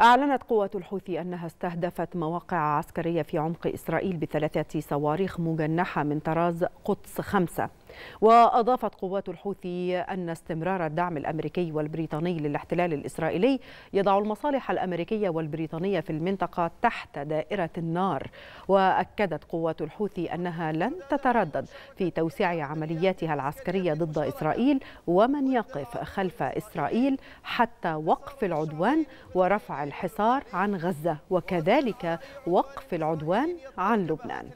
أعلنت قوة الحوثي أنها استهدفت مواقع عسكرية في عمق إسرائيل بثلاثة صواريخ مجنحة من طراز قدس خمسة وأضافت قوات الحوثي أن استمرار الدعم الأمريكي والبريطاني للاحتلال الإسرائيلي يضع المصالح الأمريكية والبريطانية في المنطقة تحت دائرة النار وأكدت قوات الحوثي أنها لن تتردد في توسيع عملياتها العسكرية ضد إسرائيل ومن يقف خلف إسرائيل حتى وقف العدوان ورفع الحصار عن غزة وكذلك وقف العدوان عن لبنان